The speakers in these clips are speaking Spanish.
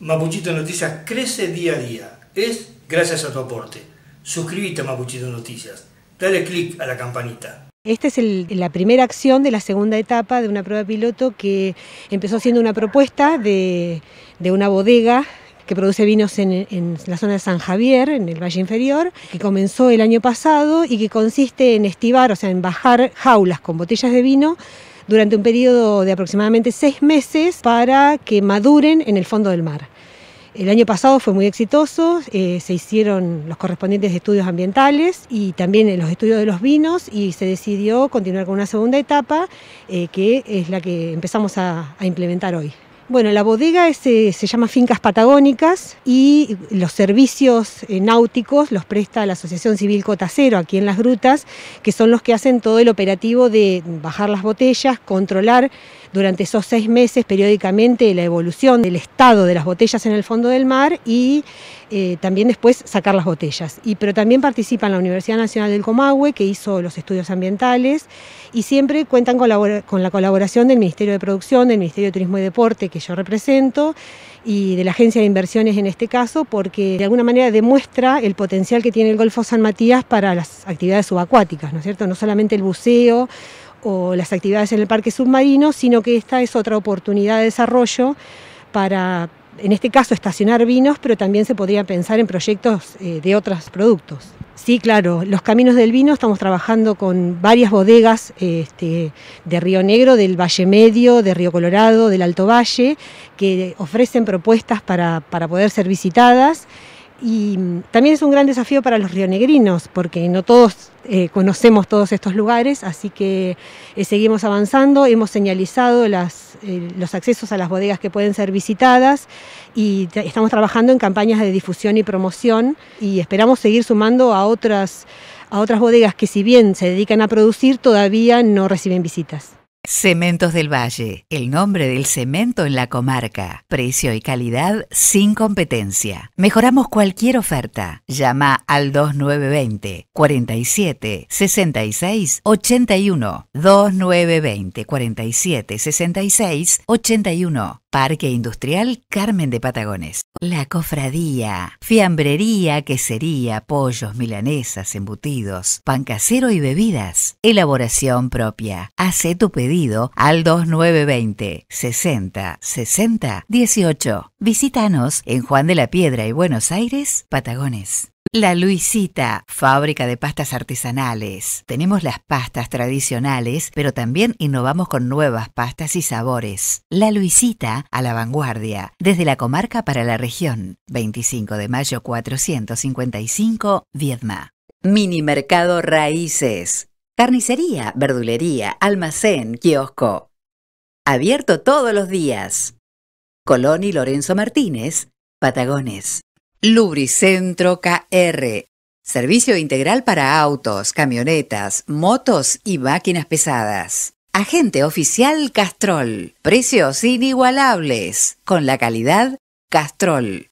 Mapuchito Noticias crece día a día. Es gracias a tu aporte. Suscríbete a Mapuchito Noticias. Dale clic a la campanita. Esta es la primera acción de la segunda etapa de una prueba piloto que empezó siendo una propuesta de, una bodega que produce vinos en, en, la zona de San Javier, en el Valle Inferior, que comenzó el año pasado y que consiste en estivar, o sea, en bajar jaulas con botellas de vino durante un periodo de aproximadamente seis meses para que maduren en el fondo del mar. El año pasado fue muy exitoso, eh, se hicieron los correspondientes estudios ambientales y también los estudios de los vinos y se decidió continuar con una segunda etapa eh, que es la que empezamos a implementar hoy. Bueno, la bodega eh, se llama Fincas Patagónicas y los servicios eh, náuticos los presta la Asociación Civil Cotacero aquí en las grutas, que son los que hacen todo el operativo de bajar las botellas, controlar durante esos seis meses periódicamente la evolución del estado de las botellas en el fondo del mar y eh, también después sacar las botellas. Y, pero también participan la Universidad Nacional del Comahue, que hizo los estudios ambientales, y siempre cuentan con la, con la colaboración del Ministerio de Producción, del Ministerio de Turismo y Deporte, que yo represento, y de la Agencia de Inversiones en este caso, porque de alguna manera demuestra el potencial que tiene el Golfo San Matías para las actividades subacuáticas, ¿no es cierto? No solamente el buceo, o las actividades en el parque submarino, sino que esta es otra oportunidad de desarrollo para, en este caso, estacionar vinos, pero también se podría pensar en proyectos eh, de otros productos. Sí, claro, los caminos del vino estamos trabajando con varias bodegas este, de Río Negro, del Valle Medio, de Río Colorado, del Alto Valle, que ofrecen propuestas para, para poder ser visitadas. Y también es un gran desafío para los rionegrinos, porque no todos eh, conocemos todos estos lugares, así que eh, seguimos avanzando, hemos señalizado eh, los accesos a las bodegas que pueden ser visitadas y estamos trabajando en campañas de difusión y promoción y esperamos seguir sumando a otras bodegas que si bien se dedican a producir, todavía no reciben visitas. Cementos del Valle, el nombre del cemento en la comarca. Precio y calidad sin competencia. Mejoramos cualquier oferta. Llama al 2920 47 66 81. 2920 47 66 81. Parque Industrial Carmen de Patagones. La cofradía, fiambrería, quesería, pollos, milanesas, embutidos, pan casero y bebidas. Elaboración propia. Hace tu pedido al 2920 60 60 18. Visítanos en Juan de la Piedra y Buenos Aires, Patagones. La Luisita, fábrica de pastas artesanales. Tenemos las pastas tradicionales, pero también innovamos con nuevas pastas y sabores. La Luisita, a la vanguardia, desde la comarca para la región. 25 de mayo 455, Viedma. Mini Mercado Raíces. Carnicería, verdulería, almacén, kiosco. Abierto todos los días. Colón y Lorenzo Martínez, Patagones. Lubricentro KR. Servicio integral para autos, camionetas, motos y máquinas pesadas. Agente oficial Castrol. Precios inigualables. Con la calidad Castrol.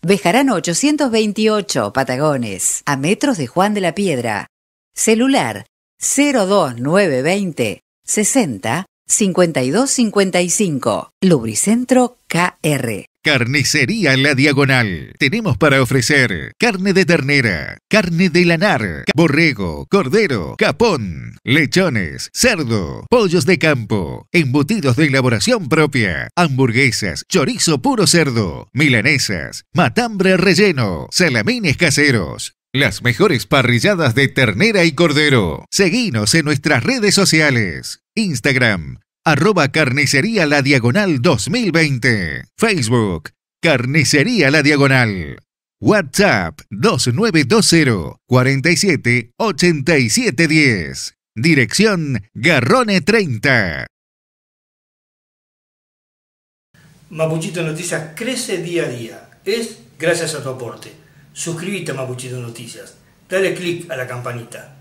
Bejarán 828, Patagones, a metros de Juan de la Piedra. Celular 02920 60 5255. Lubricentro KR. Carnicería La Diagonal. Tenemos para ofrecer carne de ternera, carne de lanar, borrego, cordero, capón, lechones, cerdo, pollos de campo, embutidos de elaboración propia, hamburguesas, chorizo puro cerdo, milanesas, matambre relleno, salamines caseros, las mejores parrilladas de ternera y cordero. Seguinos en nuestras redes sociales. Instagram, arroba carnicería la diagonal 2020. Facebook, carnicería la diagonal. WhatsApp 2920 47 87 Dirección Garrone 30. Mapuchito Noticias crece día a día. Es gracias a tu aporte. Suscríbete a Mapuchito Noticias. Dale click a la campanita.